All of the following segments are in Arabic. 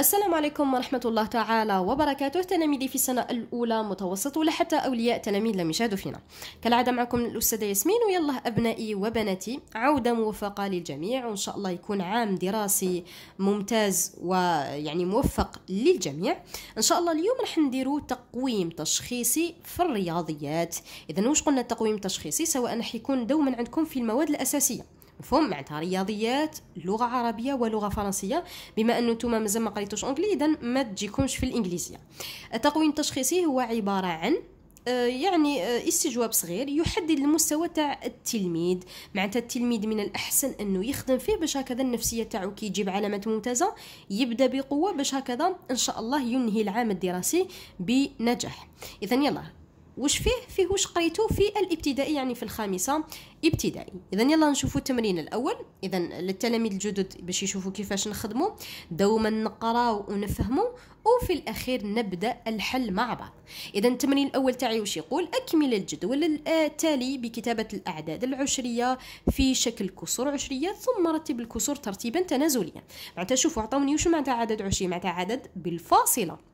السلام عليكم ورحمة الله تعالى وبركاته تلاميذي في السنة الأولى متوسط حتى أولياء تلاميذ لم يشاهدوا فينا كالعادة معكم الأستاذة ياسمين ويلا أبنائي وبناتي عودة موفقة للجميع وإن شاء الله يكون عام دراسي ممتاز ويعني موفق للجميع إن شاء الله اليوم راح نديرو تقويم تشخيصي في الرياضيات إذا واش قلنا التقويم التشخيصي سواء راح يكون دوما عندكم في المواد الأساسية مفهوم معناتها رياضيات لغه عربيه ولغه فرنسيه بما انه نتوما مازال ما قريتوش اونجلي اذا ما تجيكمش في الانجليزيه التقويم التشخيصي هو عباره عن آه، يعني آه، استجواب صغير يحدد المستوى تاع التلميذ معناتها التلميذ من الاحسن انه يخدم فيه باش هكذا النفسيه تاعو كي يجيب علامات ممتازه يبدا بقوه باش هكذا ان شاء الله ينهي العام الدراسي بنجاح اذا يلا وش فيه فيه وش قريته في الابتدائي يعني في الخامسة ابتدائي إذا يلا نشوفوا التمرين الأول إذا للتلاميذ الجدد باش يشوفوا كيفاش نخدموا دوما نقراو ونفهموا وفي الأخير نبدأ الحل مع بعض إذا التمرين الأول تاعي وش يقول أكمل الجدول التالي بكتابة الأعداد العشرية في شكل كسور عشرية ثم رتب الكسور ترتيبا تنازليا معناتها شوفوا عطوني وش معناتها عدد عشري معناتها عدد بالفاصلة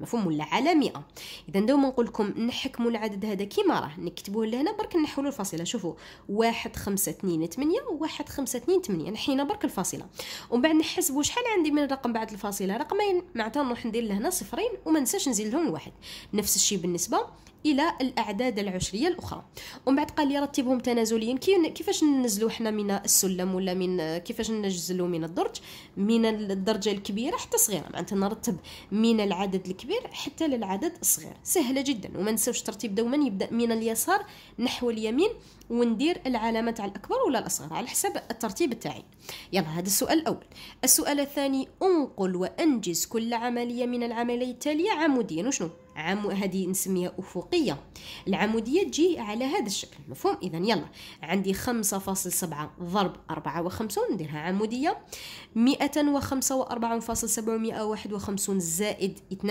مفهوم ولا على 100 اذا دوما نقول لكم نحكموا العدد هذا كيما راه نكتبوه لهنا برك نحولوا الفاصله شوفوا 1 5 2 8 1 5 2 8 نحينا برك الفاصله ومن بعد نحسبوا شحال عندي من رقم بعد الفاصله رقمين معناتها نروح ندير لهنا صفرين وما ننساش نزيد لهم واحد نفس الشيء بالنسبه الى الاعداد العشريه الاخرى ومن بعد قال لي رتبهم تنازليا كيفاش ننزلوا حنا من السلم ولا من كيفاش ننزلوا من الدرج من الدرجه الكبيره حتى الصغيره معناتها نرتب من العدد الكبير حتى للعدد الصغير سهله جدا وما نساوش الترتيب دوما يبدا من اليسار نحو اليمين وندير العلامه تاع الاكبر ولا الاصغر على حسب الترتيب تاعي يلا هذا السؤال الاول السؤال الثاني انقل وانجز كل عمليه من العمليه التاليه عموديا وشنو عم هذه نسميها افقيه العموديه تجي على هذا الشكل مفهوم اذا يلا عندي 5.7 ضرب 54 نديرها عموديه 145.751 زائد 42.52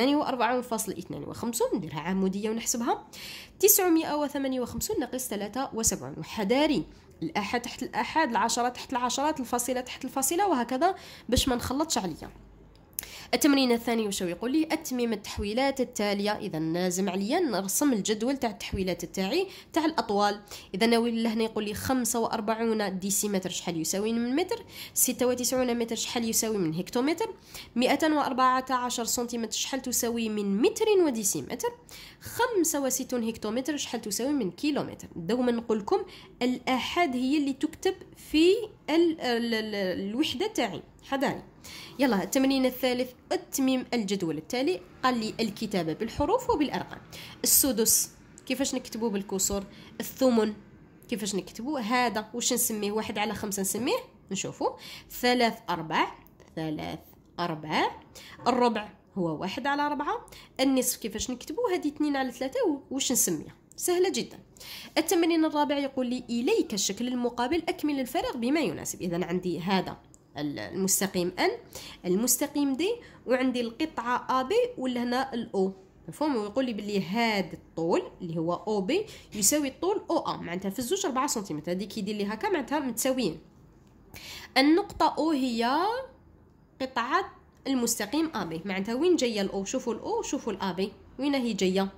نديرها عموديه ونحسبها 958 ناقص 73 وحداري الاحد تحت الاحد العشره تحت العشرات الفاصله تحت الفاصله وهكذا باش ما نخلطش عليا التمرين الثاني وشو يقول لي أتمم التحويلات التالية إذا لازم عليا نرسم الجدول تاع التحويلات تاعي تاع الأطوال إذا ناوي لهنا يقول لي 45 ديسيمتر شحال يساوي من متر 96 متر شحال يساوي من هكتومتر 114 سنتيمتر شحال تساوي من متر وديسيمتر 65 هكتومتر شحال تساوي من كيلومتر دوما نقول لكم الآحاد هي اللي تكتب في الوحده تاعي حضاري يلا التمرين الثالث اتمم الجدول التالي قال لي الكتابه بالحروف وبالارقام السدس كيفاش نكتبوه بالكسور الثمن كيفاش نكتبو هذا واش نسميه واحد على خمسة نسميه نشوفو ثلاث أرباع ثلاث أرباع الربع هو واحد على أربعة النصف كيفاش نكتبو هذه اثنين على ثلاثة واش نسميها سهلة جدا التمرين الرابع يقول لي إليك الشكل المقابل أكمل الفراغ بما يناسب إذا عندي هذا المستقيم N المستقيم D وعندي القطعة AB ولا هنا الأو مفهوم ويقول لي بلي هذا الطول اللي هو او بي يساوي الطول او ا معناتها في الزوج 4 سنتيمتر هذه كي يدير لي هكا معناتها متساويين النقطه او هي قطعه المستقيم ا بي معناتها وين جايه الاو شوفوا الاو شوفوا الابي وين هي جايه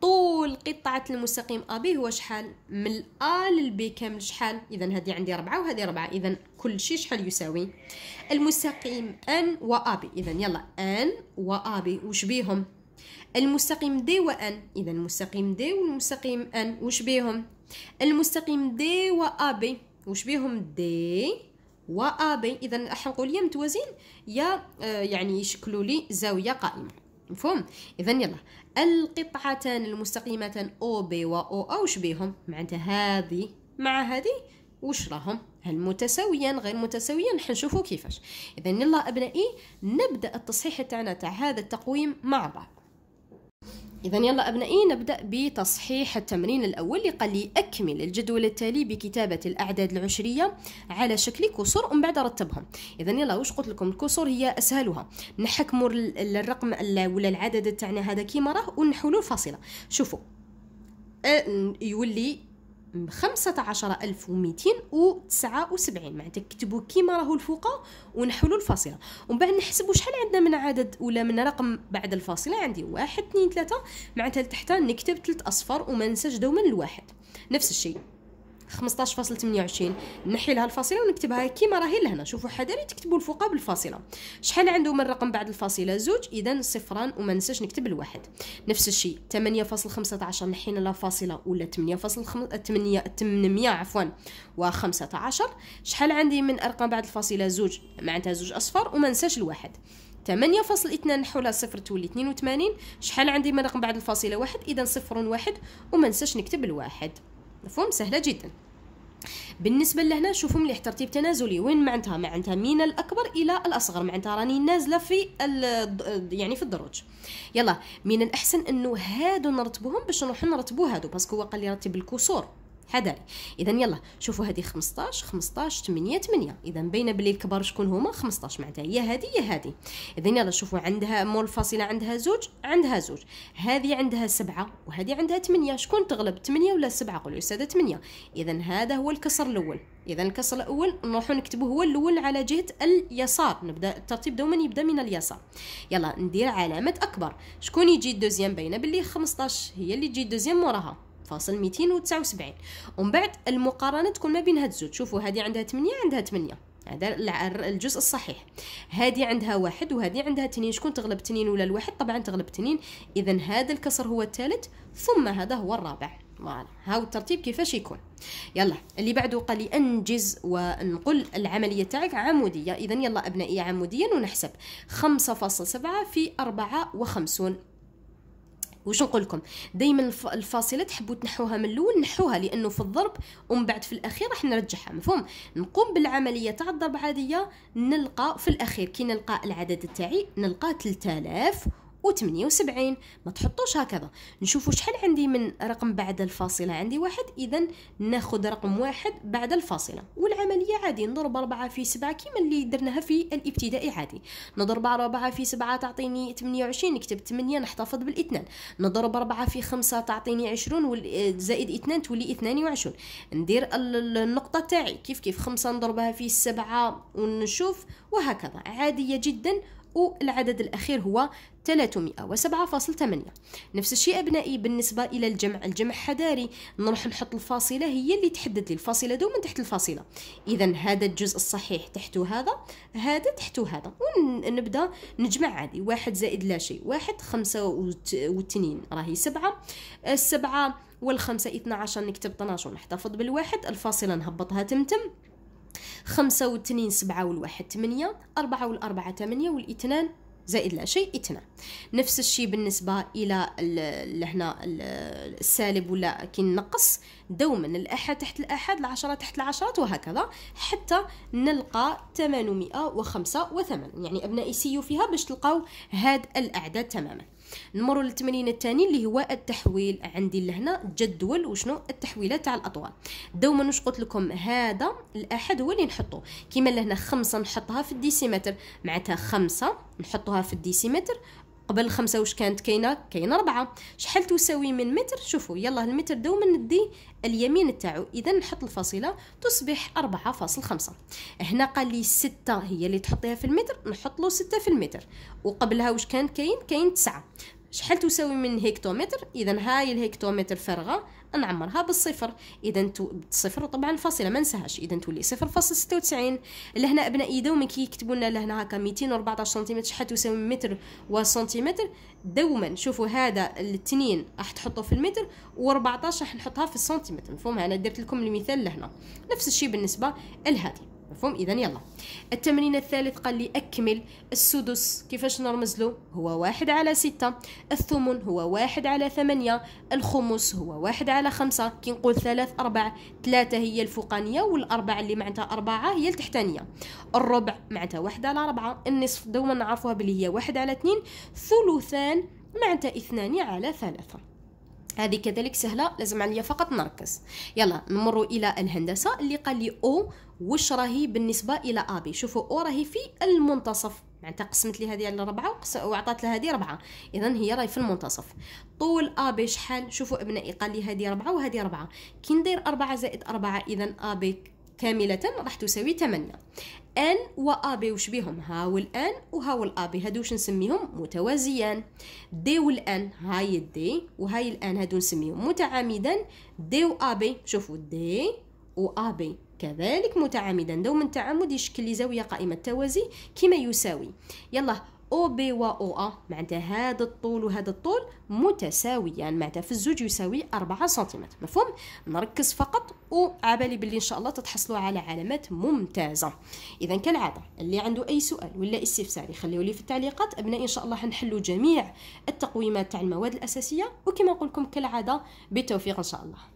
طول قطعة المستقيم أبي هو شحال من أ للبي كامل شحال إذا هذه عندي ربعة وهذه ربعة إذا كل شيء شحال يساوي المستقيم أن وأبي إذا يلا أن وأبي وش بيهم المستقيم دي وأن إذا المستقيم دي والمستقيم أن وش بيهم المستقيم دي وأبي وش بيهم دي وابي اذا راح نقول يا متوازين يا آه، يعني يشكلوا لي زاويه قائمه مفهوم اذا يلا القطعتان المستقيمتان او بي و او او بيهم معناتها هذه مع هذه وش راهم هل متساويا غير متساويا حنشوفوا كيفاش اذا يلا ابنائي نبدا التصحيح تاعنا تاع هذا التقويم مع بعض إذا يلا أبنائي نبدأ بتصحيح التمرين الأول اللي قال لي أكمل الجدول التالي بكتابة الأعداد العشرية على شكل كسور ومن بعد رتبهم إذا يلا واش قلت لكم الكسور هي أسهلها نحكموا الرقم ولا العدد تاعنا هذا كيما راه ونحولوا الفاصلة شوفوا يولي 15279 معناتها كتبوا كيما راهو الفوقه ونحلوا الفاصله ومن بعد نحسبوا شحال عندنا من عدد ولا من رقم بعد الفاصله عندي واحد اثنين ثلاثة معناتها لتحت نكتب ثلاث اصفار وما ننساش دوما الواحد نفس الشيء 15.28 نحي لها الفاصله ونكتبها كيما راهي لهنا شوفوا حذري تكتبوا الفوق بالفاصله شحال عنده من رقم بعد الفاصله زوج اذا صفران وما ننساش نكتب الواحد نفس الشيء 8.15 نحينا لا فاصله ولا 8.8 800 عفوا و15 شحال عندي من ارقام بعد الفاصله زوج معناتها زوج اصفر وما ننساش الواحد 8.2 نحولها صفر تولي 82 شحال عندي من رقم بعد الفاصله واحد اذا صفر واحد وما ننساش نكتب الواحد مفهوم سهله جدا بالنسبة لهنا نشوفوا مليح ترتيب تنازلي وين معناتها معناتها من الأكبر إلى الأصغر معناتها راني نازلة في يعني في الدروج يلا من الأحسن أنه هادو نرتبوهم باش نروحو نرتبو هادو باسكو هو قال لي رتب الكسور حذاري اذا يلا شوفوا هذه 15 15 8 8 اذا بين بلي الكبار شكون هما 15 معناتها هي هذه هي هذه اذا يلا شوفوا عندها مول فاصله عندها زوج عندها زوج هذه عندها سبعة وهذه عندها 8 شكون تغلب 8 ولا 7 قولوا الساده 8 اذا هذا هو الكسر الاول اذا الكسر الاول نروحوا نكتبوه هو الاول على جهه اليسار نبدا الترتيب دوما يبدا من اليسار يلا ندير علامه اكبر شكون يجي الدوزيام بين بلي 15 هي اللي تجي الدوزيام موراها فاصل 279 ومن بعد المقارنه تكون ما بين هاد الزوج شوفوا هذه عندها 8 عندها 8 هذا الجزء الصحيح هذه عندها واحد وهذه عندها اثنين شكون تغلب اثنين ولا الواحد طبعا تغلب اثنين اذا هذا الكسر هو الثالث ثم هذا هو الرابع فوالا هاو الترتيب كيفاش يكون يلا اللي بعده قال لي انجز ونقل العمليه تاعك عموديه اذا يلا ابنائي عموديا ونحسب 5.7 في 54 واش نقول لكم دائما الفاصله تحبوا تنحوها من الاول نحوها لانه في الضرب ومن بعد في الاخير راح نرجعها مفهوم نقوم بالعمليه تاع الضرب عاديه نلقى في الاخير كي نلقى العدد تاعي نلقى 3000 و78 ما تحطوش هكذا نشوفوا شحال عندي من رقم بعد الفاصلة عندي واحد إذا ناخد رقم واحد بعد الفاصلة والعملية عادي نضرب أربعة في سبعة كيما اللي درناها في الابتدائي عادي نضرب أربعة في سبعة تعطيني 28 نكتب 8 نحتفظ بالاثنان نضرب أربعة في خمسة تعطيني 20 زائد اثنان تولي 22 ندير النقطة تاعي كيف كيف خمسة نضربها في سبعة ونشوف وهكذا عادية جدا والعدد الأخير هو 307.8 نفس الشيء أبنائي بالنسبة إلى الجمع الجمع حداري نروح نحط الفاصلة هي اللي تحدد لي الفاصلة دوما تحت الفاصلة إذا هذا الجزء الصحيح تحته هذا هذا تحته هذا ونبدأ نجمع عادي واحد زائد لا شيء واحد خمسة واثنين راهي سبعة السبعة والخمسة عشر نكتب طناش ونحتفظ بالواحد الفاصلة نهبطها تمتم خمسة واثنين سبعة والواحد ثمانية أربعة والأربعة ثمانية والاثنان زائد لا شيء اثنان نفس الشيء بالنسبة إلى هنا السالب ولا كي نقص دوما الأحد تحت الأحد العشرة تحت العشرات وهكذا حتى نلقى وثمانين يعني أبنائي سيو فيها باش تلقاو هاد الأعداد تماما نمروا للتمرين الثاني اللي هو التحويل عندي لهنا جدول وشنو التحويلات تاع الاطوال دوما واش قلت لكم هذا الاحد هو اللي نحطو كيما لهنا خمسة نحطها في الديسيمتر معناتها خمسة نحطها في الديسيمتر قبل خمسة واش كانت كاينه كاينه ربعة شحال تساوي من متر شوفوا يلا المتر دوما ندي اليمين تاعو اذا نحط الفاصله تصبح فاصل خمسة هنا قال لي ستة هي اللي تحطيها في المتر نحط له ستة في المتر وقبلها واش كان كاين كاين تسعة شحال تساوي من هكتومتر اذا هاي الهكتومتر فارغه نعمرها بالصفر اذا تو... صفر طبعا فاصله ما ننساهاش اذا تولي 0.96 لهنا ابنائي دوما كي يكتبوا لنا لهنا هكا 214 سنتيمتر شحال تساوي متر وسنتيمتر دوما شوفوا هذا الاثنين راح تحطوه في المتر و14 راح نحطها في السنتيمتر مفهوم انا درت لكم المثال لهنا نفس الشيء بالنسبه لهذه مفهوم اذا يلا التمرين الثالث قال لي اكمل السدس كيفاش نرمز له هو واحد على ستة الثمن هو واحد على ثمانية الخمس هو واحد على خمسة كي نقول ثلاث أربع ثلاثة هي الفوقانية والأربع اللي معناتها أربعة هي التحتانية الربع معناتها واحد على أربعة النصف دوما نعرفوها بلي هي واحد على اثنين ثلثان معناتها اثنان على ثلاثة هذه كذلك سهله لازم عليا فقط نركز يلا نمر الى الهندسه اللي قال لي او واش راهي بالنسبه الى ابي شوفوا او راهي في المنتصف معناتها قسمت لي هذه على ربعة وعطات لها هذه ربعة اذا هي راهي في المنتصف طول ابي شحال شوفوا ابنائي قال لي هذه ربعة وهذه ربعة كي ندير أربعة زائد أربعة اذا ابي كاملة راح تساوي 8 ان وابي وش بيهم ها والان وها والابي هادو وش نسميهم متوازيان دي والان هاي الدي وهاي الان هادو نسميهم متعامدا دي وابي شوفوا دي وابي كذلك متعامدا دوما التعامد يشكل لي زاويه قائمه التوازي كما يساوي يلا او بي و او ا معناتها هذا الطول وهذا الطول متساويان يعني معناتها في الزوج يساوي 4 سنتيمتر مفهوم نركز فقط وعبالي باللي ان شاء الله تتحصلوا على علامات ممتازه اذا كالعاده اللي عنده اي سؤال ولا استفسار يخليه لي في التعليقات ابنائي ان شاء الله حنحلوا جميع التقويمات تاع المواد الاساسيه وكما نقول لكم كالعاده بالتوفيق ان شاء الله